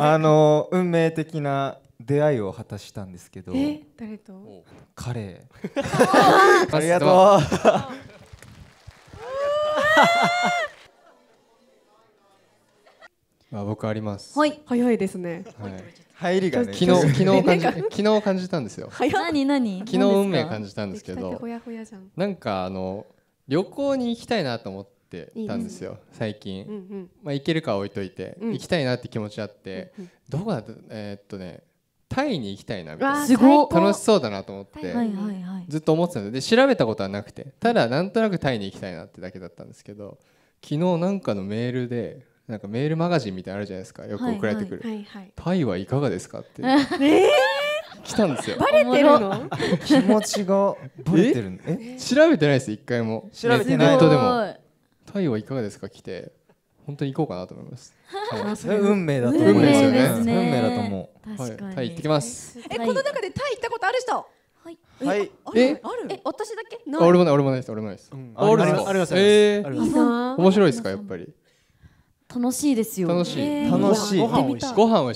あの運命的な出会いを果たしたんですけどえ誰と彼 ありがとう あ僕ありますはい早いですね、はい、入りがね昨日昨日 感じ昨日感じたんですよ何何昨日運命感じたんですけどなんかあの旅行に行きたいなと思ってってたんですよ、最近、うんうん、まあ、行けるか置いといて、うん、行きたいなって気持ちあって、うんうん、どこだとえー、っとねタイに行きたいなみたいな楽しそうだなと思って、ずっと思ってたのでで調べたことはなくてただなんとなくタイに行きたいなってだけだったんですけど昨日なんかのメールでなんかメールマガジンみたいなあるじゃないですかよく送られてくる、はいはいはいはい、タイはいかがですかって、えー、来たんですよバレてるの気持ちがバレてるえ調べてないです一回も調べてないネットでもタイはいかがですか来て本当に行こうかなと思います。はい、運命だと思う、ねね、運命だと思う。はい、タイ行ってきます。え、この中でタイ行ったことある人。はい。はい。え、ある。え、私だけ。俺もない、俺もないです、俺もないです。うん、あ、あります。あります。えー、面白いですか、やっぱり。楽しいですよ。楽しい。楽しい。ご飯美味しい。ご飯美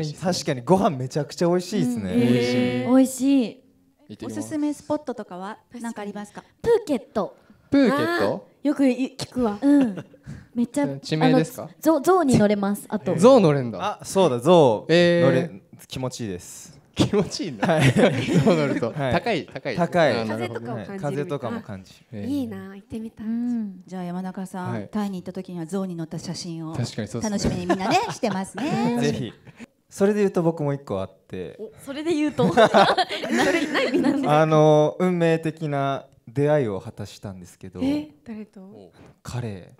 味しい。確かにご飯めちゃくちゃ美味しいですね。美、味、しい。美味しい。おすすめスポットとかは何かありますか。プーケット。プーケット。よく聞くわ。うん。めっちゃ地名ですか？ゾゾウに乗れます。あと。ゾウ乗れんだ。あ、そうだゾウ、え乗れ気持ちいいです。気持ちいいな。はい。ゾ ウ乗ると、はい、高い高い高い風とかも感じる。風とかも感じいいな行ってみたい。じゃあ山中さん、タイに行った時にはゾウに乗った写真を確かにそう、楽しみにみんなね してますね。ぜひ。それで言うと僕も一個あってそれで言うとあの運命的な出会いを果たしたんですけどえ誰と彼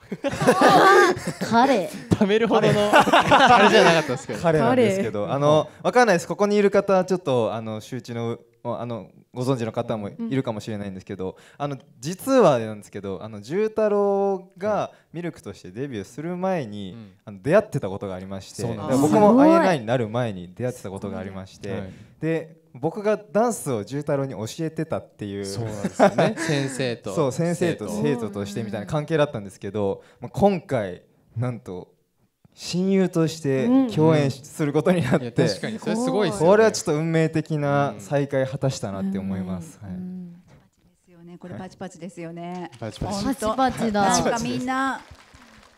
彼貯め るほどの彼じゃなかったですけど彼なんですけどあのわかんないですここにいる方ちょっとあの周知のあのご存知の方もいるかもしれないんですけど、うん、あの実はなんですけどあの重太郎がミルクとしてデビューする前に、うん、あの出会ってたことがありまして僕も INI になる前に出会ってたことがありまして、で僕がダンスを重太郎に教えてたっていうそうなんですよね 先生とそう先生と生徒としてみたいな関係だったんですけど、まあ、今回なんと親友として共演することになって、うん、確かにそれすごい、ね、これはちょっと運命的な再会果たしたなって思います、うん、はいこれパチパチですよね。パチパチ。パチパチだ。なんかみんな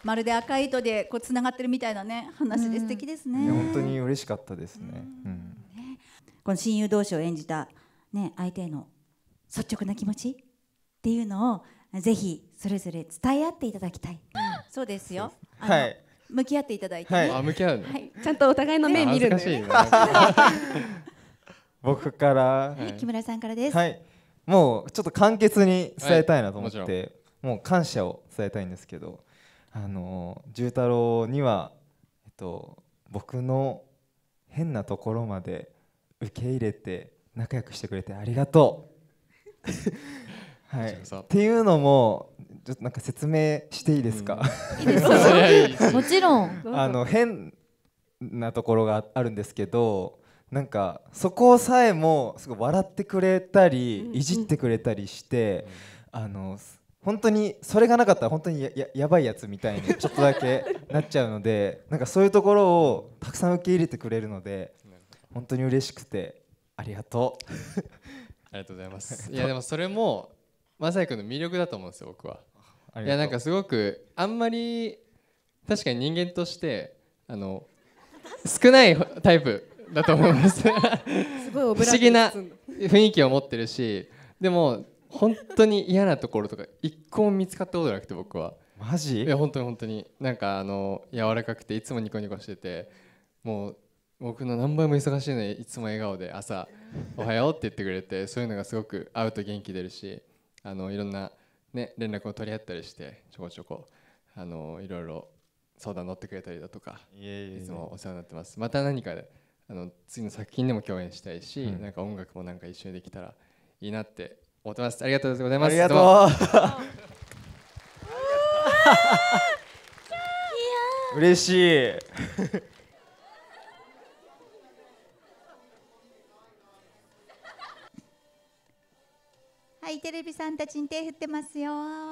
まるで赤い糸でこうつながってるみたいなね話で素敵ですね。本当に嬉しかったですね。うんこの親友同士を演じた、ね、相手への率直な気持ちっていうのをぜひそれぞれ伝え合っていただきたい、そうですよはい向き合っていただいて、はい、向き合うはい、ちゃんとお互いの目見るんね、僕から、はい、木村さんからです、はい、もうちょっと簡潔に伝えたいなと思って、はいも、もう感謝を伝えたいんですけどあの重太郎には、えっと、僕の変なところまで受け入れて仲良くしてくれてありがとうはい、っていうのもちょっとなんか説明していいですか、うん、いいですもちろんあの変なところがあるんですけどなんかそこさえもすごい笑ってくれたり、いじってくれたりして、うん、あの本当にそれがなかったら本当にややばいやつみたいにちょっとだけなっちゃうのでなんかそういうところをたくさん受け入れてくれるので本当に嬉しくてありがとう ありがとうございますいやでもそれもまさやくんの魅力だと思うんですよ僕はいやなんかすごくあんまり確かに人間としてあの少ないタイプだと思います不思議な雰囲気を持ってるしでも本当に嫌なところとか一個も見つかったことなくて僕はマジいや本当に本当になんかあの柔らかくていつもニコニコしててもう僕の何倍も忙しいのにいつも笑顔で朝「おはよう」って言ってくれてそういうのがすごく会うと元気出るしあのいろんな、ね、連絡を取り合ったりしてちょこちょこあのいろいろ相談乗ってくれたりだとかいつもお世話になってますまた何かであの次の作品でも共演したいし、うん、なんか音楽もなんか一緒にできたらいいなって思ってますありがとうございますありがとう 嬉しいテレビさんたちに手振ってますよ。